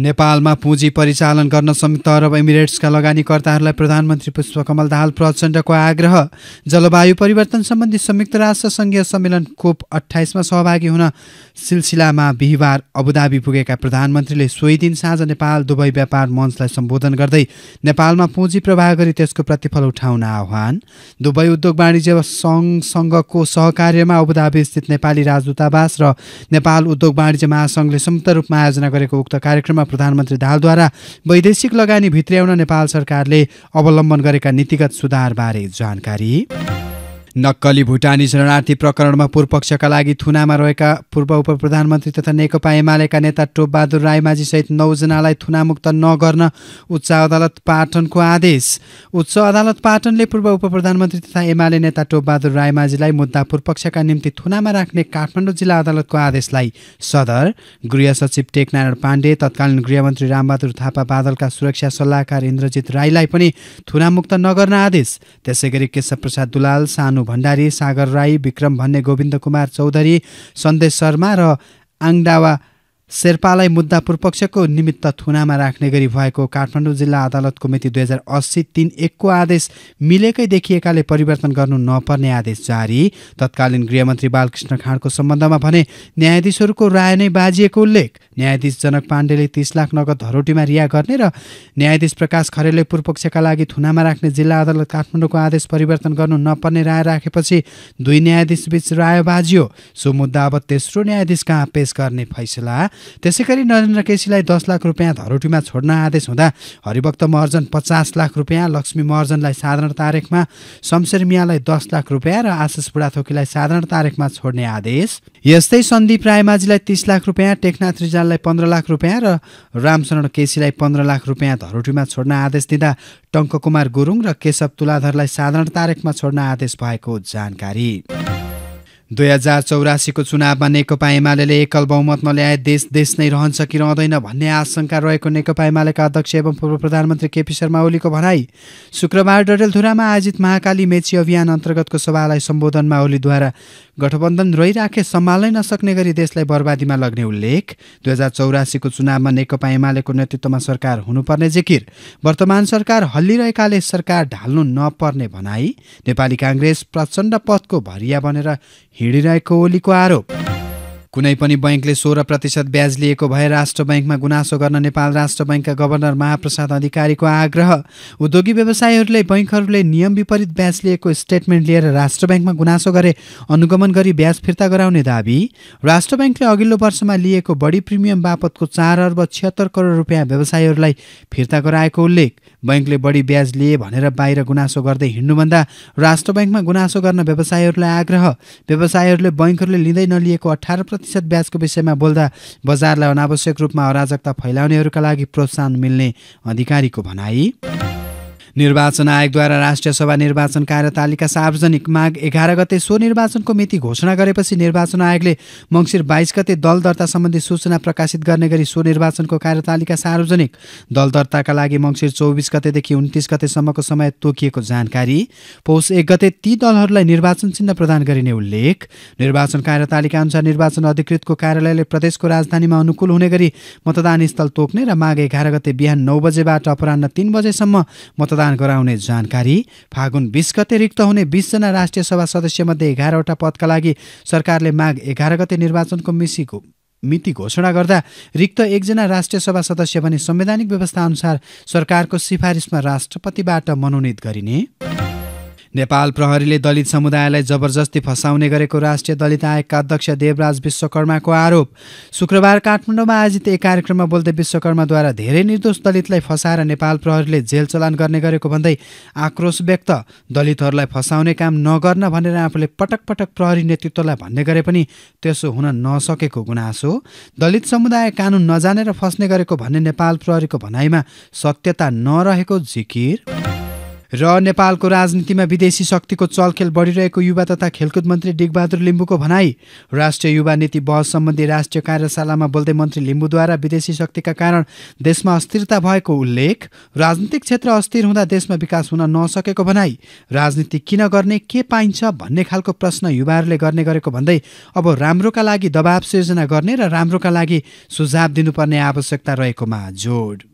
नेपालमा पुँजी परिचालन गर्न संयुक्त अरब इमिरेट्सका लगानीकर्ताहरूलाई प्रधानमन्त्री पुष्पकमल दाहाल प्रचण्डको आग्रह जलवायु परिवर्तन सम्बन्धी संयुक्त राष्ट्र सङ्घीय सम्मेलन कोप अठाइसमा सहभागी हुन सिलसिलामा बिहिबार अबुधाबी पुगेका प्रधानमन्त्रीले सोही दिन साँझ नेपाल दुबई व्यापार मञ्चलाई सम्बोधन गर्दै नेपालमा पुँजी प्रवाह गरी त्यसको प्रतिफल उठाउन आह्वान दुबई उद्योग वाणिज्य सङ्घको सहकार्यमा अबुधाबी स्थित नेपाली राजदूतावास र नेपाल उद्योग वाणिज्य महासङ्घले संयुक्त रूपमा आयोजना गरेको उक्त कार्यक्रममा प्रधानमन्त्री दालद्वारा वैदेशिक लगानी भित्र्याउन नेपाल सरकारले अवलम्बन गरेका नीतिगत सुधारबारे जानकारी नक्कली भुटानी शरणार्थी प्रकरणमा पूर्वपक्षका लागि थुनामा रहेका पूर्व उप प्रधानमन्त्री तथा नेकपा एमालेका नेता टोपबहादुर सहित नौजनालाई थुनामुक्त नगर्न उच्च अदालत पाटनको आदेश उच्च अदालत पाटनले पूर्व उप प्रधानमन्त्री तथा एमाले नेता टोपबहादुर राईमाझीलाई मुद्दा पक्षका निम्ति थुनामा राख्ने काठमाडौँ जिल्ला अदालतको आदेशलाई सदर गृह सचिव टेकनारायण पाण्डे तत्कालीन गृहमन्त्री रामबहादुर थापा बादलका सुरक्षा सल्लाहकार इन्द्रजित राईलाई पनि थुनामुक्त नगर्न आदेश त्यसै गरी केशव प्रसाद दुलाल सानो मनु भण्डारी सागर राई विक्रम भन्ने गोविन्द कुमार चौधरी सन्देश शर्मा र आङडावा शेर्पालाई मुद्दा पूर्वपक्षको निमित्त थुनामा राख्ने गरी भएको काठमाडौँ जिल्ला अदालतको मिति दुई हजार अस्सी तिन एकको आदेश मिलेकै देखिएकाले परिवर्तन गर्नु नपर्ने आदेश जारी तत्कालीन गृहमन्त्री बालकृष्ण खाँडको सम्बन्धमा भने न्यायाधीशहरूको राय नै बाजिएको उल्लेख न्यायाधीश जनक पाण्डेले तिस लाख नगद धरोटीमा रिहा गर्ने र न्यायाधीश प्रकाश खरेलले पूर्वपक्षका लागि थुनामा राख्ने जिल्ला अदालत काठमाडौँको आदेश परिवर्तन गर्नु नपर्ने राय राखेपछि दुई न्यायाधीशबीच राय बाजियो सो मुद्दा अब तेस्रो न्यायाधीश कहाँ पेश गर्ने फैसला त्यसै गरी नरेन्द्र केसीलाई दस लाख रुपियाँ धरोटीमा छोड्न आदेश हुँदा हरिभक्त महर्जन पचास लाख रुपियाँ लक्ष्मी महर्जनलाई साधारण तारिखमा शमशेर मियालाई दस लाख रुपियाँ र आशिष बुढाथोकीलाई साधारण तारिखमा छोड्ने आदेश यस्तै सन्दीप रायमाझीलाई तिस लाख रुपियाँ टेकनाथ रिजाललाई पन्ध्र लाख रुपियाँ र रामचरण केसीलाई पन्ध्र लाख रुपियाँ धरोटीमा छोड्न आदेश दिँदा टङ्क कुमार गुरुङ र केशव तुलाधरलाई साधारण तारिखमा छोड्न आदेश भएको जानकारी दुई हजार चौरासीको चुनावमा नेकपा एमाले एकल बहुमतमा ल्याए देश देश नै रहन्छ कि रहँदैन भन्ने आशंका रहेको नेकपा एमालेका अध्यक्ष एवं पूर्व प्रधानमन्त्री केपी शर्मा ओलीको भनाई शुक्रबार डडेलधुरामा आयोजित महाकाली मेची अभियान अन्तर्गतको सभालाई सम्बोधनमा ओलीद्वारा गठबन्धन रहिराखे सम्हाल्नै नसक्ने गरी देशलाई बर्बादीमा लग्ने उल्लेख दुई हजार चौरासीको चुनावमा नेकपा एमालेको नेतृत्वमा सरकार हुनुपर्ने जिकिर वर्तमान सरकार हल्लिरहेकाले सरकार ढाल्नु नपर्ने भनाई नेपाली काङ्ग्रेस प्रचण्ड पदको भरिया बनेर हिँडिरहेको ओलीको आरोप कुनै पनि बैङ्कले सोह्र प्रतिशत ब्याज लिएको भए राष्ट्र बैङ्कमा गुनासो गर्न नेपाल राष्ट्र बैङ्कका गभर्नर महाप्रसाद अधिकारीको आग्रह उद्योगी व्यवसायीहरूले बैङ्कहरूले नियम विपरीत ब्याज लिएको स्टेटमेन्ट लिएर राष्ट्र ब्याङ्कमा गुनासो गरे अनुगमन गरी ब्याज फिर्ता गराउने दावी राष्ट्र ब्याङ्कले अघिल्लो वर्षमा लिएको बढी प्रिमियम बापतको चार अर्ब छिहत्तर करोड रुपियाँ व्यवसायीहरूलाई फिर्ता गराएको उल्लेख बैङ्कले बढी ब्याज लिए भनेर बाहिर गुनासो गर्दै हिँड्नुभन्दा राष्ट्र ब्याङ्कमा गुनासो गर्न व्यवसायीहरूलाई आग्रह व्यवसायीहरूले बैङ्कहरूले लिँदै नलिएको अठार प्रतिशत ब्याजको विषयमा बोल्दा बजारलाई अनावश्यक रूपमा अराजकता फैलाउनेहरूका लागि प्रोत्साहन मिल्ने अधिकारीको भनाई निर्वाचन आयोगद्वारा राष्ट्रिय सभा निर्वाचन कार्यतालिका सार्वजनिक माघ एघार गते सो निर्वाचनको मिति घोषणा गरेपछि निर्वाचन आयोगले मङ्सिर बाइस गते दल दर्ता सम्बन्धी सूचना प्रकाशित गर्ने गरी सो निर्वाचनको कार्यतालिका सार्वजनिक दल दर्ताका लागि मङ्सिर चौबिस गतेदेखि उन्तिस गतेसम्मको समय तोकिएको जानकारी पौष एक गते ती दलहरूलाई निर्वाचन चिन्ह प्रदान गरिने उल्लेख निर्वाचन कार्यतालिका अनुसार निर्वाचन अधिकृतको कार्यालयले प्रदेशको राजधानीमा अनुकूल हुने गरी मतदान स्थल तोक्ने र माघ एघार गते बिहान नौ बजेबाट अपरान्न तिन बजेसम्म मतदान प्रदान गराउने जानकारी फागुन बिस गते रिक्त हुने बिसजना राष्ट्रिय सभा सदस्यमध्ये एघारवटा पदका लागि सरकारले माघ एघार गते निर्वाचनको मिसीको मिति घोषणा गर्दा रिक्त एकजना राष्ट्रिय सभा सदस्य भने संवैधानिक व्यवस्था अनुसार सरकारको सिफारिसमा राष्ट्रपतिबाट मनोनित गरिने नेपाल प्रहरीले दलित समुदायलाई जबरजस्ती फसाउने गरेको राष्ट्रिय दलित आयोगका अध्यक्ष देवराज विश्वकर्माको आरोप शुक्रबार काठमाडौँमा आयोजित एक कार्यक्रममा बोल्दै विश्वकर्माद्वारा धेरै निर्दोष दलितलाई फसाएर नेपाल प्रहरीले जेल चलान गर्ने गरेको भन्दै आक्रोश व्यक्त दलितहरूलाई फसाउने काम नगर्न भनेर आफूले पटक पटक प्रहरी नेतृत्वलाई भन्ने गरे पनि त्यसो हुन नसकेको गुनासो दलित समुदाय कानुन नजानेर फस्ने गरेको भन्ने नेपाल प्रहरीको भनाइमा सत्यता नरहेको जिकिर र नेपालको राजनीतिमा विदेशी शक्तिको चलखेल बढिरहेको युवा तथा खेलकुद मन्त्री डिगबहादुर लिम्बूको भनाई राष्ट्रिय युवा नीति बहस सम्बन्धी राष्ट्रिय कार्यशालामा बोल्दै मन्त्री लिम्बूद्वारा विदेशी शक्तिका कारण देशमा अस्थिरता भएको उल्लेख राजनीतिक क्षेत्र अस्थिर हुँदा देशमा विकास हुन नसकेको भनाई राजनीति किन गर्ने के पाइन्छ भन्ने खालको प्रश्न युवाहरूले गर्ने गरेको भन्दै अब राम्रोका लागि दबाव सिर्जना गर्ने र राम्रोका लागि सुझाव दिनुपर्ने आवश्यकता रहेकोमा जोड